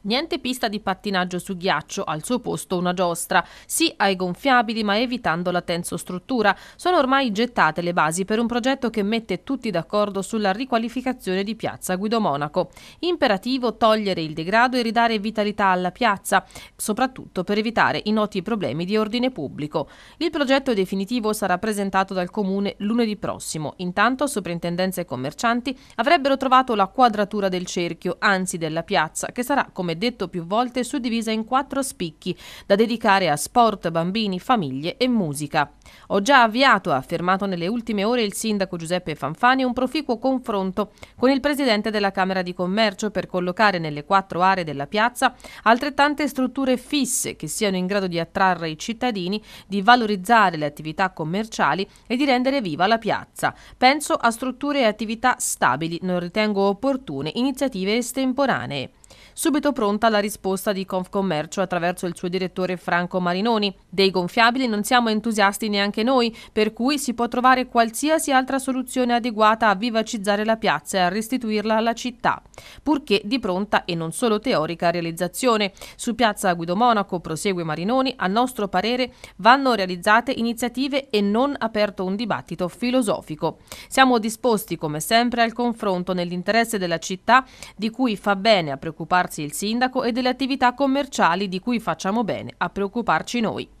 Niente pista di pattinaggio su ghiaccio, al suo posto una giostra. Sì ai gonfiabili, ma evitando la tensostruttura. Sono ormai gettate le basi per un progetto che mette tutti d'accordo sulla riqualificazione di Piazza Guido Monaco. Imperativo togliere il degrado e ridare vitalità alla piazza, soprattutto per evitare i noti problemi di ordine pubblico. Il progetto definitivo sarà presentato dal comune lunedì prossimo. Intanto soprintendenze e commercianti avrebbero trovato la quadratura del cerchio, anzi della piazza, che sarà come come detto più volte, suddivisa in quattro spicchi da dedicare a sport, bambini, famiglie e musica. Ho già avviato, ha affermato nelle ultime ore il sindaco Giuseppe Fanfani, un proficuo confronto con il presidente della Camera di Commercio per collocare nelle quattro aree della piazza altrettante strutture fisse che siano in grado di attrarre i cittadini, di valorizzare le attività commerciali e di rendere viva la piazza. Penso a strutture e attività stabili, non ritengo opportune iniziative estemporanee. Subito pronta la risposta di Confcommercio attraverso il suo direttore Franco Marinoni. Dei gonfiabili non siamo entusiasti neanche noi, per cui si può trovare qualsiasi altra soluzione adeguata a vivacizzare la piazza e a restituirla alla città, purché di pronta e non solo teorica realizzazione. Su piazza Guido Monaco, prosegue Marinoni, a nostro parere vanno realizzate iniziative e non aperto un dibattito filosofico. Siamo disposti, come sempre, al confronto nell'interesse della città di cui fa bene a preoccuparsi occuparsi il sindaco e delle attività commerciali di cui facciamo bene a preoccuparci noi.